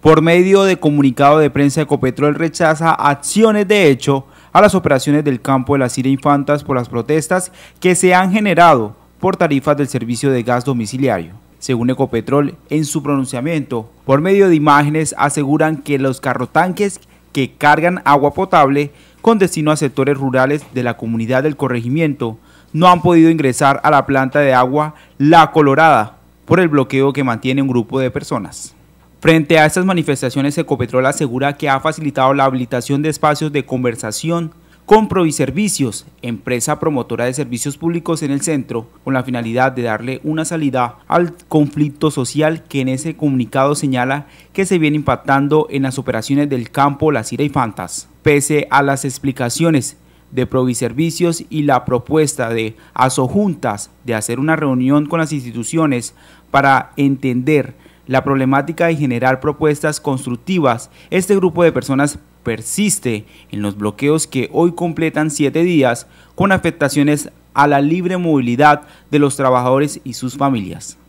Por medio de comunicado de prensa, Ecopetrol rechaza acciones de hecho a las operaciones del campo de la Cira Infantas por las protestas que se han generado por tarifas del servicio de gas domiciliario. Según Ecopetrol, en su pronunciamiento, por medio de imágenes aseguran que los carrotanques que cargan agua potable con destino a sectores rurales de la comunidad del corregimiento no han podido ingresar a la planta de agua La Colorada por el bloqueo que mantiene un grupo de personas. Frente a estas manifestaciones, Ecopetrol asegura que ha facilitado la habilitación de espacios de conversación, con Proviservicios, empresa promotora de servicios públicos en el centro, con la finalidad de darle una salida al conflicto social que en ese comunicado señala que se viene impactando en las operaciones del campo La Cira y Fantas. Pese a las explicaciones de Proviservicios y la propuesta de Asojuntas de hacer una reunión con las instituciones para entender la problemática de generar propuestas constructivas, este grupo de personas persiste en los bloqueos que hoy completan siete días con afectaciones a la libre movilidad de los trabajadores y sus familias.